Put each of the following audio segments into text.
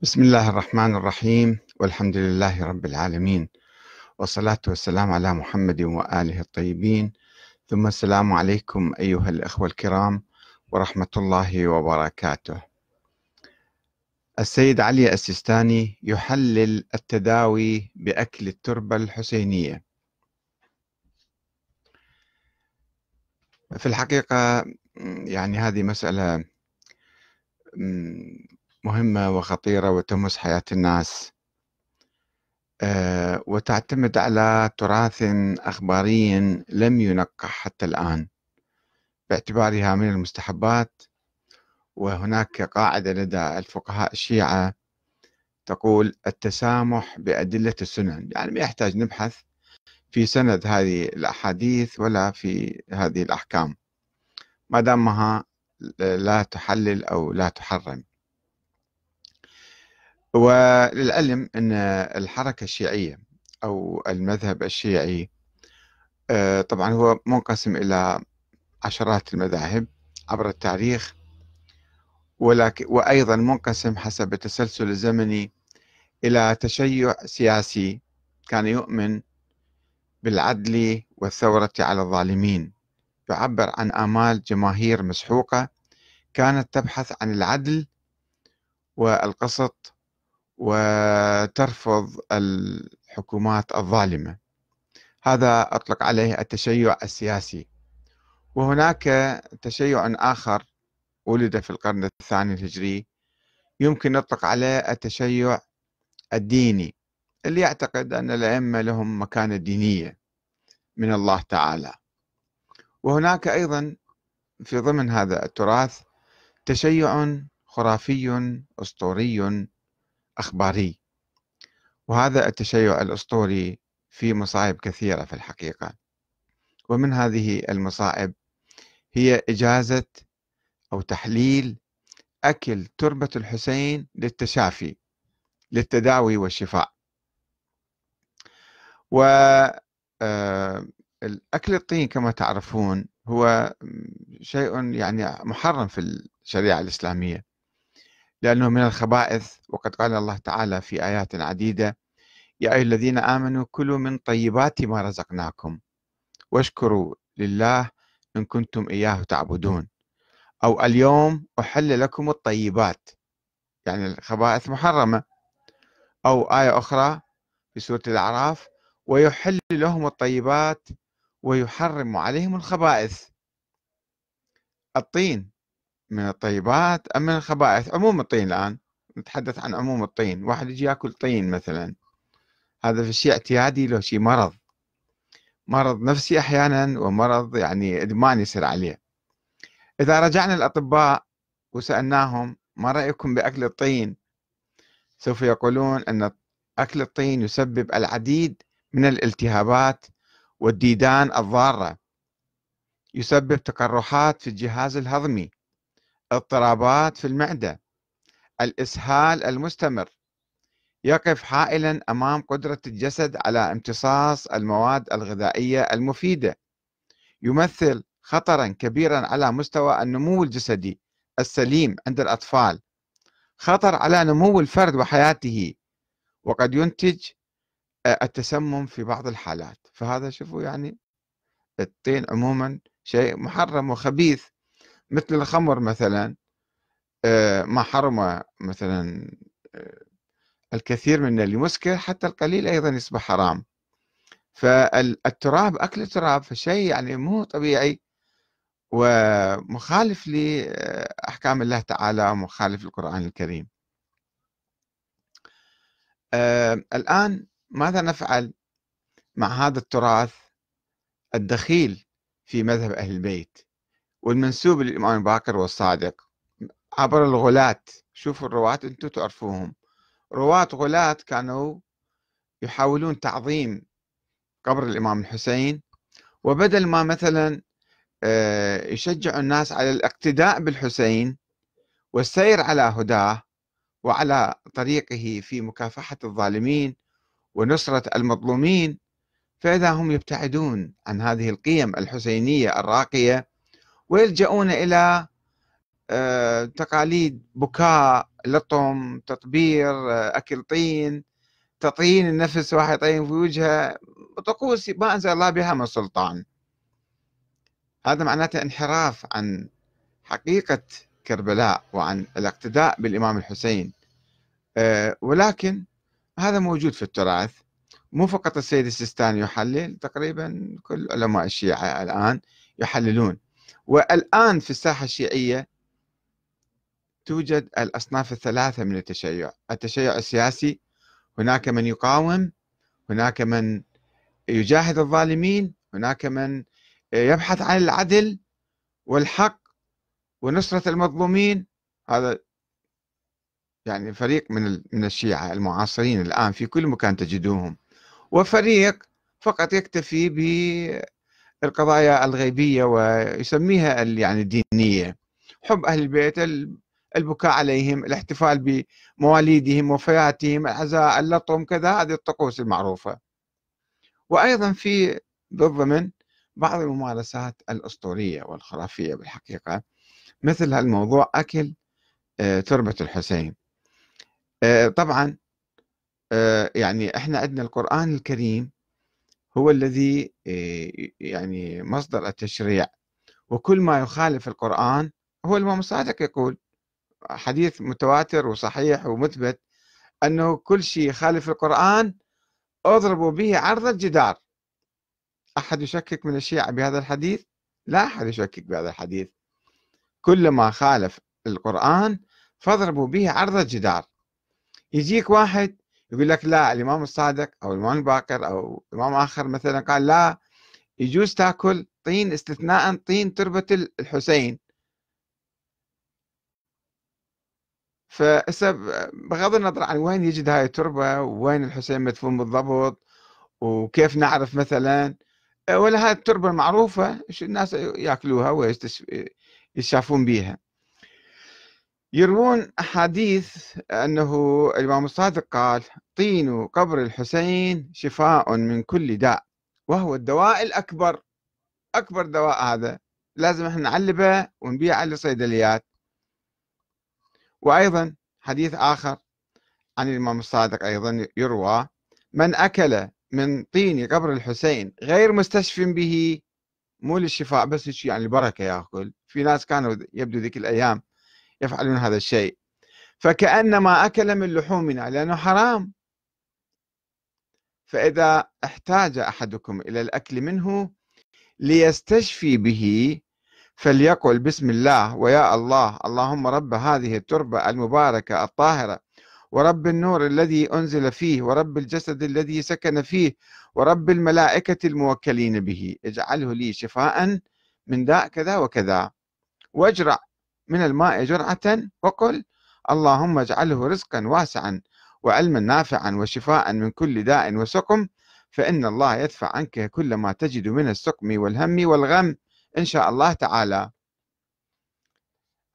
بسم الله الرحمن الرحيم والحمد لله رب العالمين والصلاة والسلام على محمد وآله الطيبين ثم السلام عليكم أيها الأخوة الكرام ورحمة الله وبركاته السيد علي السيستاني يحلل التداوي بأكل التربة الحسينية في الحقيقة يعني هذه مسألة مهمة وخطيرة وتمس حياة الناس آه، وتعتمد على تراث أخباري لم ينقح حتى الآن باعتبارها من المستحبات وهناك قاعدة لدى الفقهاء الشيعة تقول التسامح بأدلة السنن يعني ما يحتاج نبحث في سند هذه الأحاديث ولا في هذه الأحكام ما دامها لا تحلل أو لا تحرم وللعلم أن الحركة الشيعية أو المذهب الشيعي آه، طبعا هو منقسم إلى عشرات المذاهب عبر التاريخ ولكن وأيضا منقسم حسب التسلسل الزمني إلى تشيع سياسي كان يؤمن بالعدل والثورة على الظالمين يعبر عن آمال جماهير مسحوقة كانت تبحث عن العدل والقسط وترفض الحكومات الظالمة هذا أطلق عليه التشيع السياسي وهناك تشيع آخر ولد في القرن الثاني الهجري يمكن نطلق عليه التشيع الديني اللي يعتقد أن الأئمة لهم مكانة دينية من الله تعالى وهناك أيضا في ضمن هذا التراث تشيع خرافي أسطوري أخباري وهذا التشيع الأسطوري في مصائب كثيرة في الحقيقة ومن هذه المصائب هي إجازة أو تحليل أكل تربة الحسين للتشافي للتداوي والشفاء و آه، الأكل الطين كما تعرفون هو شيء يعني محرم في الشريعة الإسلامية لأنه من الخبائث وقد قال الله تعالى في آيات عديدة يا أيها الذين آمنوا كلوا من طيبات ما رزقناكم واشكروا لله إن كنتم إياه تعبدون أو اليوم أحل لكم الطيبات يعني الخبائث محرمة أو آية أخرى في سورة الأعراف ويحل لهم الطيبات ويحرم عليهم الخبائث الطين من الطيبات أم من الخبائث عموم الطين الآن نتحدث عن عموم الطين واحد يجي ياكل طين مثلا هذا في شيء اعتيادي له شيء مرض مرض نفسي أحيانا ومرض يعني إدمان يصير عليه إذا رجعنا الأطباء وسألناهم ما رأيكم بأكل الطين سوف يقولون أن أكل الطين يسبب العديد من الالتهابات والديدان الضارة يسبب تقرحات في الجهاز الهضمي اضطرابات في المعدة الإسهال المستمر يقف حائلا أمام قدرة الجسد على امتصاص المواد الغذائية المفيدة يمثل خطرا كبيرا على مستوى النمو الجسدي السليم عند الأطفال خطر على نمو الفرد وحياته وقد ينتج آه، التسمم في بعض الحالات فهذا شوفوا يعني الطين عموما شيء محرم وخبيث مثل الخمر مثلا آه، ما حرم مثلا آه، الكثير من المسكر حتى القليل أيضا يصبح حرام فالتراب أكل التراب فشيء يعني مو طبيعي ومخالف لأحكام آه، الله تعالى ومخالف القرآن الكريم الآن ماذا نفعل مع هذا التراث الدخيل في مذهب أهل البيت والمنسوب للإمام باكر والصادق عبر الغلاة شوفوا الرواة أنتم تعرفوهم رواة غلاة كانوا يحاولون تعظيم قبر الإمام الحسين وبدل ما مثلا آه، يشجع الناس على الاقتداء بالحسين والسير على هداه وعلى طريقه في مكافحة الظالمين ونصرة المظلومين فإذا هم يبتعدون عن هذه القيم الحسينية الراقية ويلجؤون إلى آه، تقاليد بكاء لطم تطبير آه، أكل طين تطين النفس واحد طين في وجهه طقوس ما أنزل الله بها من سلطان هذا معناته انحراف عن حقيقة كربلاء وعن الاقتداء بالإمام الحسين آه، ولكن هذا موجود في التراث مو فقط السيد السيستاني يحلل تقريبا كل علماء الشيعة الآن يحللون والآن في الساحة الشيعية توجد الأصناف الثلاثة من التشيع التشيع السياسي هناك من يقاوم هناك من يجاهد الظالمين هناك من يبحث عن العدل والحق ونصرة المظلومين هذا يعني فريق من من الشيعة المعاصرين الآن في كل مكان تجدوهم وفريق فقط يكتفي القضايا الغيبية ويسميها يعني الدينية حب أهل البيت البكاء عليهم الاحتفال بمواليدهم وفياتهم العزاء اللطم كذا هذه الطقوس المعروفة وأيضا في بالضمن بعض الممارسات الأسطورية والخرافية بالحقيقة مثل هالموضوع أكل آه، تربة الحسين آه، طبعا آه، يعني احنا عندنا القرآن الكريم هو الذي آه، يعني مصدر التشريع وكل ما يخالف القرآن هو الإمام الصادق يقول حديث متواتر وصحيح ومثبت أنه كل شيء يخالف القرآن اضربوا به عرض الجدار أحد يشكك من الشيعة بهذا الحديث؟ لا أحد يشكك بهذا الحديث كلما خالف القرآن فاضربوا به عرض الجدار يجيك واحد يقول لك لا الإمام الصادق أو الإمام الباقر أو إمام آخر مثلا قال لا يجوز تاكل طين استثناء طين تربة الحسين فهسه بغض النظر عن وين يجد هاي التربة وين الحسين مدفون بالضبط وكيف نعرف مثلا ولا هاي التربة المعروفة الناس ياكلوها ويشافون بيها يروون أحاديث أنه الإمام الصادق قال طين قبر الحسين شفاء من كل داء وهو الدواء الأكبر أكبر دواء هذا لازم احنا نعلبه ونبيعه للصيدليات وأيضا حديث آخر عن الإمام الصادق أيضا يروى من أكل من طين قبر الحسين غير مستشف به مو للشفاء بس يعني البركة يأكل في ناس كانوا يبدو ذيك الأيام يفعلون هذا الشيء فكأنما أكل من لحومنا لأنه حرام فإذا احتاج أحدكم إلى الأكل منه ليستشفي به فليقل بسم الله ويا الله اللهم رب هذه التربة المباركة الطاهرة ورب النور الذي أنزل فيه ورب الجسد الذي سكن فيه ورب الملائكة الموكلين به اجعله لي شفاء من داء كذا وكذا واجرع من الماء جرعة وقل اللهم اجعله رزقا واسعا وعلما نافعا وشفاء من كل داء وسقم فإن الله يدفع عنك كل ما تجد من السقم والهم والغم إن شاء الله تعالى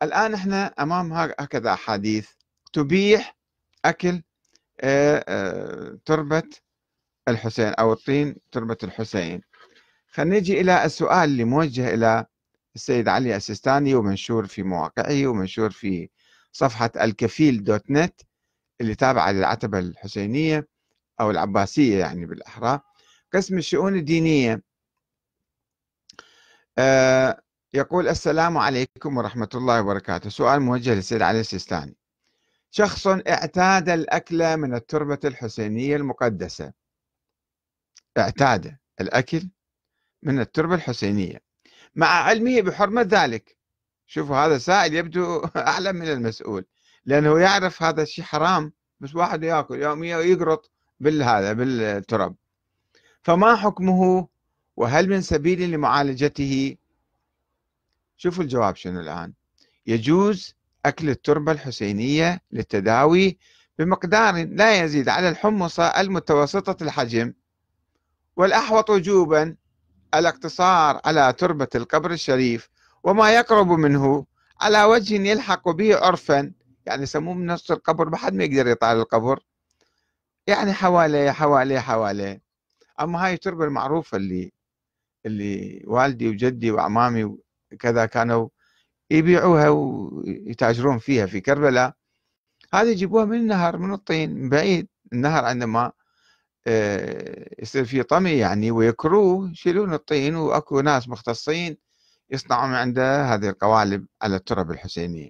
الآن احنا أمام هكذا أحاديث تبيح أكل آه، آه، تربة الحسين أو الطين تربة الحسين خلينا نجي إلى السؤال اللي موجه إلى السيد علي السيستاني ومنشور في مواقعه ومنشور في صفحة الكفيل دوت نت اللي تابعة للعتبة الحسينية أو العباسية يعني بالأحرى قسم الشؤون الدينية آه يقول السلام عليكم ورحمة الله وبركاته سؤال موجه للسيد علي السيستاني شخص اعتاد الأكل من التربة الحسينية المقدسة اعتاد الأكل من التربة الحسينية مع علمه بحرمة ذلك شوفوا هذا سائل يبدو أعلم من المسؤول لأنه يعرف هذا الشيء حرام بس واحد يأكل يوميا ويقرط بالهذا بالترب فما حكمه وهل من سبيل لمعالجته شوفوا الجواب شنو الآن يجوز أكل التربة الحسينية للتداوي بمقدار لا يزيد على الحمصة المتوسطة الحجم والأحوط وجوبا الاقتصار على تربة القبر الشريف وما يقرب منه على وجه يلحق به عرفا يعني سموه من نص القبر ما حد ما يقدر يطال القبر يعني حواليه حواليه حواليه اما هاي التربه المعروفه اللي اللي والدي وجدي واعمامي وكذا كانوا يبيعوها ويتاجرون فيها في كربلاء هذه يجيبوها من النهر من الطين من بعيد النهر عندما يصير آه، في طمي يعني ويكروه يشيلون الطين واكو ناس مختصين يصنعون عنده هذه القوالب على الترب الحسينيه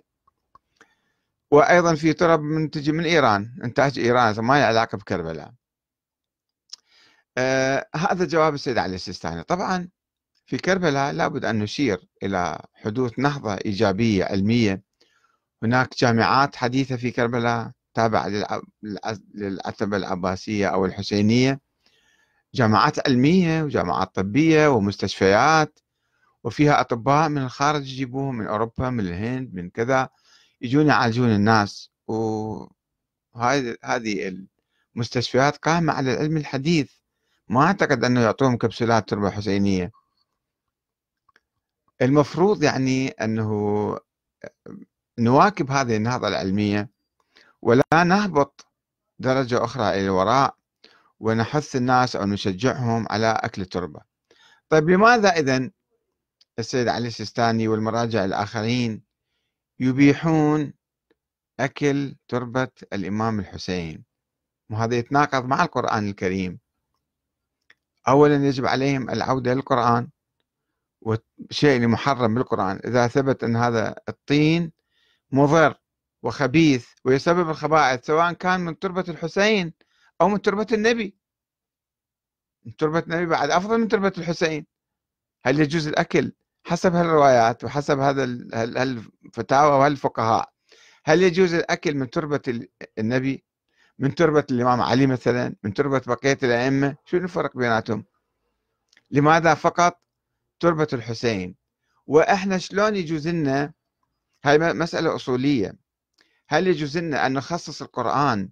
وايضا في ترب من تجي من ايران انتاج ايران ما له علاقه بكربلاء آه هذا جواب السيد علي السيستاني طبعا في كربلاء لابد ان نشير الى حدوث نهضه ايجابيه علميه هناك جامعات حديثه في كربلاء تابع للعتبة العباسية أو الحسينية جامعات علمية وجامعات طبية ومستشفيات وفيها أطباء من الخارج يجيبوهم من أوروبا من الهند من كذا يجون يعالجون الناس وهذه المستشفيات قائمة على العلم الحديث ما أعتقد أنه يعطوهم كبسولات تربة حسينية المفروض يعني أنه نواكب هذه النهضة العلمية ولا نهبط درجة أخرى إلى الوراء ونحث الناس أو نشجعهم على أكل التربة طيب لماذا إذا السيد علي السيستاني والمراجع الآخرين يبيحون أكل تربة الإمام الحسين وهذا يتناقض مع القرآن الكريم أولا يجب عليهم العودة للقرآن والشيء اللي محرم بالقرآن إذا ثبت أن هذا الطين مضر وخبيث ويسبب الخبائث سواء كان من تربة الحسين أو من تربة النبي من تربة النبي بعد أفضل من تربة الحسين هل يجوز الأكل حسب هالروايات وحسب هذا الفتاوى وهالفقهاء هل يجوز الأكل من تربة النبي من تربة الإمام علي مثلا من تربة بقية الأئمة شو الفرق بيناتهم لماذا فقط تربة الحسين وإحنا شلون يجوز لنا هاي مسألة أصولية هل يجوز لنا أن نخصص القرآن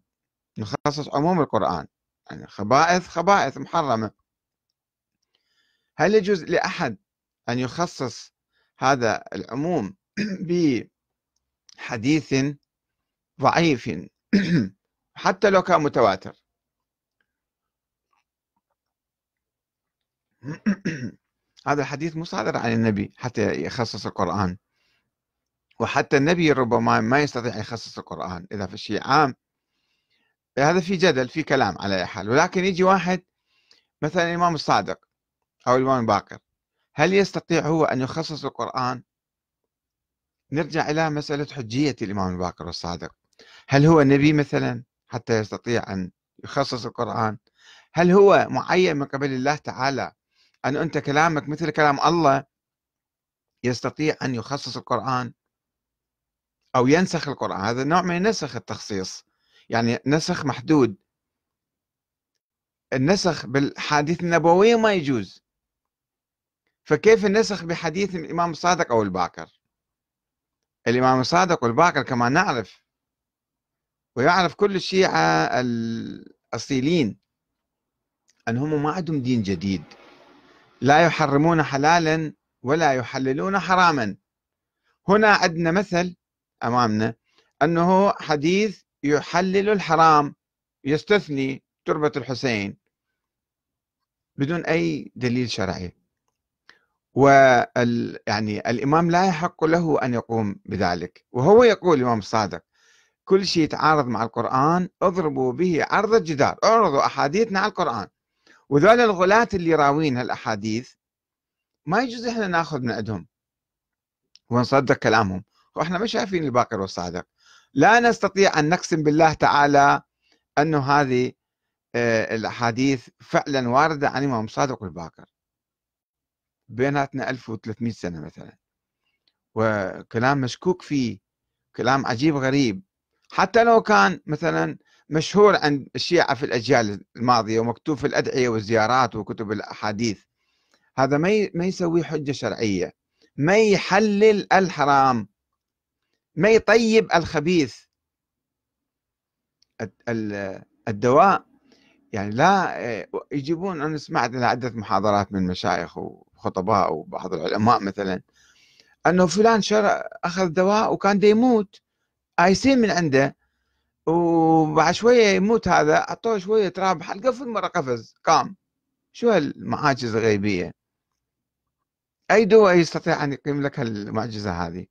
نخصص عموم القرآن يعني خبائث خبائث محرمة هل يجوز لأحد أن يخصص هذا العموم بحديث ضعيف حتى لو كان متواتر هذا الحديث مصادر عن النبي حتى يخصص القرآن وحتى النبي ربما ما يستطيع يخصص القرآن إذا في شيء عام هذا في جدل في كلام على أي حال ولكن يجي واحد مثلا الإمام الصادق أو الإمام الباقر هل يستطيع هو أن يخصص القرآن نرجع إلى مسألة حجية الإمام الباقر والصادق هل هو نبي مثلا حتى يستطيع أن يخصص القرآن هل هو معين من قبل الله تعالى أن أنت كلامك مثل كلام الله يستطيع أن يخصص القرآن أو ينسخ القرآن هذا نوع من نسخ التخصيص يعني نسخ محدود النسخ بالحديث النبوي ما يجوز فكيف النسخ بحديث الإمام الصادق أو الباكر الإمام الصادق والباكر كما نعرف ويعرف كل الشيعة الأصيلين أنهم ما عندهم دين جديد لا يحرمون حلالا ولا يحللون حراما هنا عندنا مثل أمامنا أنه حديث يحلل الحرام يستثني تربة الحسين بدون أي دليل شرعي وال يعني الإمام لا يحق له أن يقوم بذلك وهو يقول الإمام الصادق كل شيء يتعارض مع القرآن اضربوا به عرض الجدار اعرضوا أحاديثنا على القرآن وذول الغلاة اللي راوين هالأحاديث ما يجوز احنا ناخذ من عندهم ونصدق كلامهم واحنا مش شايفين الباقر والصادق لا نستطيع ان نقسم بالله تعالى انه هذه آه، الاحاديث فعلا وارده عن الامام صادق والباقر بيناتنا 1300 سنه مثلا وكلام مشكوك فيه كلام عجيب غريب حتى لو كان مثلا مشهور عند الشيعة في الأجيال الماضية ومكتوب في الأدعية والزيارات وكتب الأحاديث هذا ما ما يسوي حجة شرعية ما يحلل الحرام ما يطيب الخبيث الدواء يعني لا آه، يجيبون انا سمعت عده محاضرات من مشايخ وخطباء وبعض العلماء مثلا انه فلان شرع اخذ دواء وكان دا يموت ايسين آه، من عنده وبعد شويه يموت هذا اعطوه شويه تراب حلقه في مره قفز قام شو هالمعاجز الغيبيه اي دواء يستطيع ان يقيم لك المعجزه هذه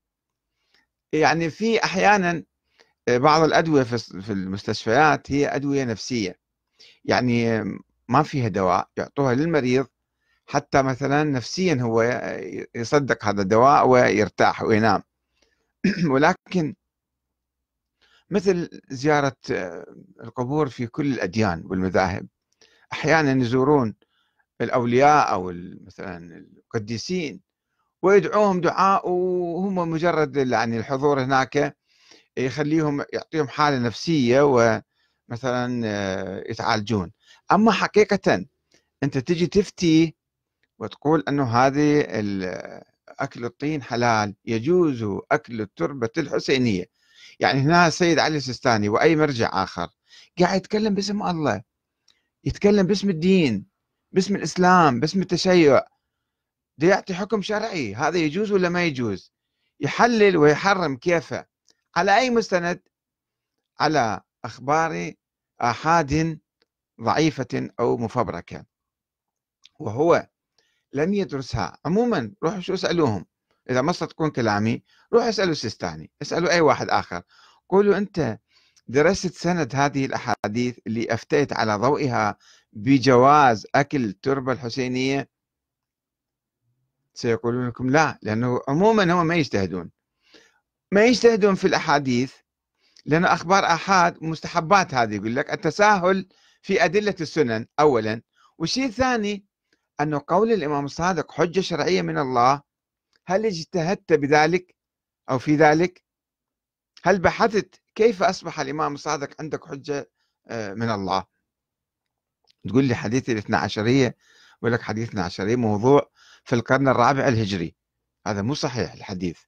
يعني في احيانا آه، بعض الادويه في المستشفيات هي ادويه نفسيه يعني ما فيها دواء يعطوها للمريض حتى مثلا نفسيا هو يصدق هذا الدواء ويرتاح وينام ولكن مثل زيارة آه، القبور في كل الأديان والمذاهب أحيانا يزورون الأولياء أو مثلا القديسين ويدعوهم دعاء وهم مجرد يعني الحضور هناك إيه، يخليهم يعطيهم حاله نفسيه ومثلا آه، يتعالجون اما حقيقه انت تجي تفتي وتقول انه هذه آه، اكل الطين حلال يجوز اكل التربه الحسينيه يعني هنا السيد علي السيستاني واي مرجع اخر قاعد يتكلم باسم الله يتكلم باسم الدين باسم الاسلام باسم التشيع ده يعطي حكم شرعي هذا يجوز ولا ما يجوز يحلل ويحرم كيفه على أي مستند على أخبار آحاد ضعيفة أو مفبركة وهو لم يدرسها عموما روحوا شو اسألوهم إذا ما صدقون كلامي روحوا اسألوا السيستاني اسألوا أي واحد آخر قولوا أنت درست سند هذه الأحاديث اللي أفتيت على ضوئها بجواز أكل التربة الحسينية سيقولون لكم لا لأنه عموما هم ما يجتهدون ما يجتهدون في الأحاديث لأنه أخبار أحاد مستحبات هذه يقول لك التساهل في أدلة السنن أولا والشيء الثاني انه قول الإمام الصادق حجة شرعية من الله هل اجتهدت بذلك أو في ذلك هل بحثت كيف أصبح الإمام الصادق عندك حجة آه، من الله تقول لي حديث الاثنى عشرية يقول لك حديث الاثنى عشرية موضوع في القرن الرابع الهجري هذا مو صحيح الحديث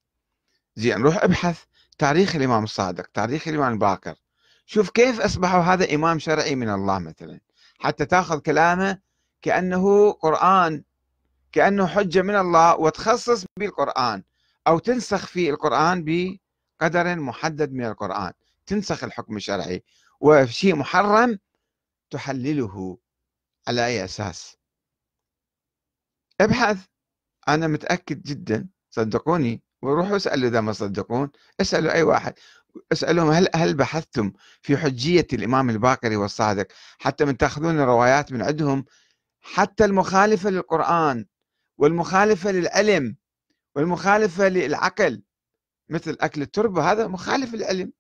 زين روح ابحث تاريخ الإمام الصادق تاريخ الإمام الباكر شوف كيف اصبحوا هذا إمام شرعي من الله مثلا حتى تأخذ كلامه كأنه قرآن كأنه حجة من الله وتخصص بالقرآن أو تنسخ في القرآن بقدر محدد من القرآن تنسخ الحكم الشرعي وشيء محرم تحلله على أي أساس ابحث أنا متأكد جدا صدقوني وروحوا اسألوا إذا ما صدقون اسألوا أي واحد اسألهم هل هل بحثتم في حجية الإمام الباقري والصادق حتى من تأخذون الروايات من عندهم حتى المخالفة للقرآن والمخالفة للعلم والمخالفة للعقل مثل أكل التربة هذا مخالف للعلم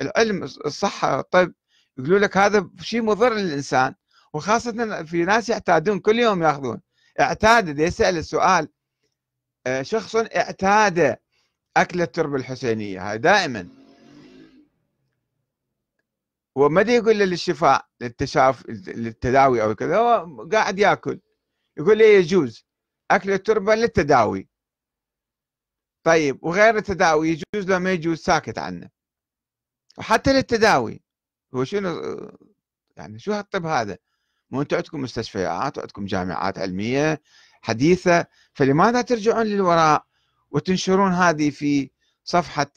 العلم الصحة الطب يقولوا لك هذا شيء مضر للإنسان وخاصة في ناس يعتادون كل يوم ياخذون اعتاد يسأل السؤال آه، شخص اعتاد أكل التربة الحسينية هاي دائما وما يقول له للشفاء للتشاف للتداوي أو كذا هو قاعد يأكل يقول لي يجوز أكل التربة للتداوي طيب وغير التداوي يجوز لما يجوز ساكت عنه وحتى للتداوي هو شنو يعني شو هالطب هذا مو انتم عندكم مستشفيات وعندكم جامعات علميه حديثه فلماذا ترجعون للوراء وتنشرون هذه في صفحه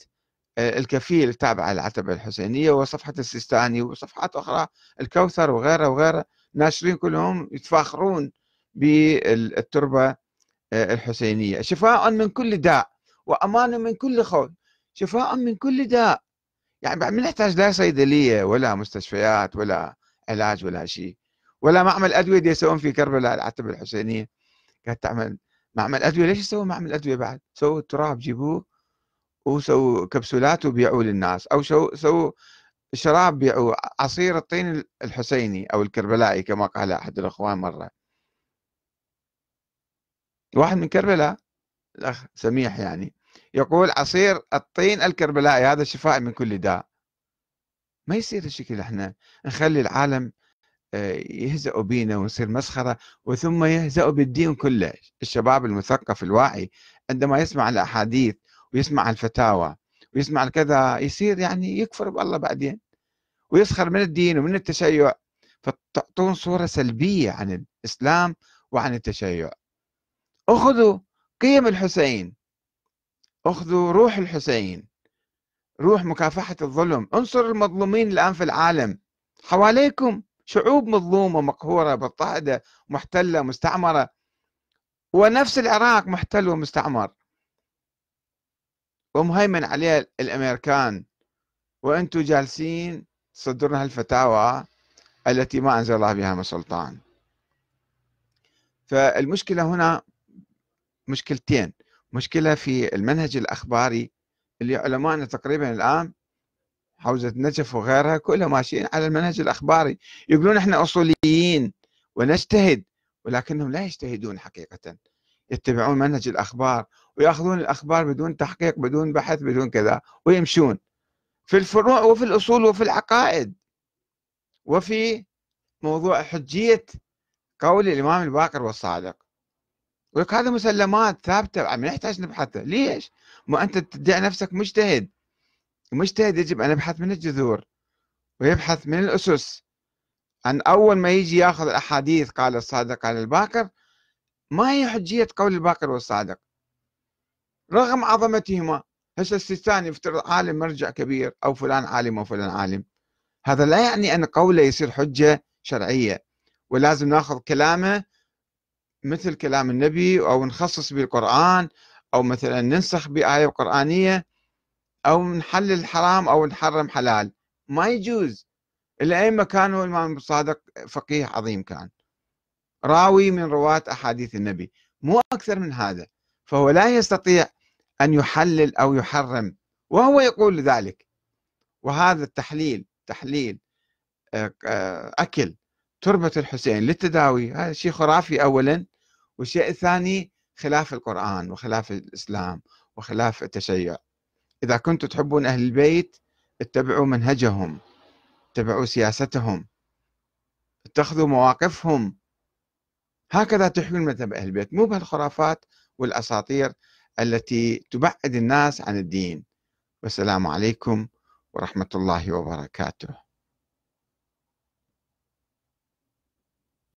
آه، الكفيل التابعه للعتبه الحسينيه وصفحه السيستاني وصفحات اخرى الكوثر وغيره وغيره ناشرين كلهم يتفاخرون بالتربه آه، الحسينيه شفاء من كل داء وامان من كل خوف شفاء من كل داء يعني بعد ما نحتاج لا صيدليه ولا مستشفيات ولا علاج ولا شيء ولا معمل ادويه يسوون في كربلاء العتبه الحسينيه كانت تعمل معمل ادويه ليش يسووا معمل ادويه بعد؟ سووا التراب جيبوه وسووا كبسولات وبيعوه للناس او سووا شراب بيعوه عصير الطين الحسيني او الكربلائي كما قال احد الاخوان مره واحد من كربلاء الاخ سميح يعني يقول عصير الطين الكربلائي هذا شفاء من كل داء ما يصير الشكل احنا نخلي العالم يهزأوا بينا ونصير مسخرة وثم يهزأوا بالدين كله الشباب المثقف الواعي عندما يسمع الأحاديث ويسمع الفتاوى ويسمع الكذا يصير يعني يكفر بالله بعدين ويسخر من الدين ومن التشيع فتعطون صورة سلبية عن الإسلام وعن التشيع أخذوا قيم الحسين أخذوا روح الحسين روح مكافحة الظلم انصروا المظلومين الآن في العالم حواليكم شعوب مظلومة مقهورة مضطهدة محتلة مستعمرة ونفس العراق محتل ومستعمر ومهيمن عليه الأمريكان وأنتم جالسين تصدرون هالفتاوى التي ما أنزل الله بها من سلطان فالمشكلة هنا مشكلتين مشكلة في المنهج الأخباري اللي علمائنا تقريبا الآن حوزة نجف وغيرها كلها ماشيين على المنهج الأخباري يقولون إحنا أصوليين ونجتهد ولكنهم لا يجتهدون حقيقة يتبعون منهج الأخبار ويأخذون الأخبار بدون تحقيق بدون بحث بدون كذا ويمشون في الفروع وفي الأصول وفي العقائد وفي موضوع حجية قول الإمام الباقر والصادق ولك هذا مسلمات ثابتة ما يحتاج نبحثها ليش؟ ما أنت تدعي نفسك مجتهد المجتهد يجب أن يبحث من الجذور ويبحث من الأسس أن أول ما يجي ياخذ الأحاديث قال الصادق قال الباكر ما هي حجية قول الباكر والصادق رغم عظمتهما هسه السيستاني يفترض عالم مرجع كبير أو فلان عالم وفلان عالم هذا لا يعني أن قوله يصير حجة شرعية ولازم ناخذ كلامه مثل كلام النبي أو نخصص بالقران أو مثلا ننسخ بآية قرآنية او نحلل حرام او نحرم حلال ما يجوز اي مكان هو الامام الصادق فقيه عظيم كان راوي من رواه احاديث النبي مو اكثر من هذا فهو لا يستطيع ان يحلل او يحرم وهو يقول ذلك وهذا التحليل تحليل آه، آه، اكل تربه الحسين للتداوي هذا شيء خرافي اولا والشيء الثاني خلاف القران وخلاف الاسلام وخلاف التشيع إذا كنتم تحبون أهل البيت اتبعوا منهجهم اتبعوا سياستهم اتخذوا مواقفهم هكذا تحيون مذهب أهل البيت مو بهالخرافات والأساطير التي تبعد الناس عن الدين والسلام عليكم ورحمة الله وبركاته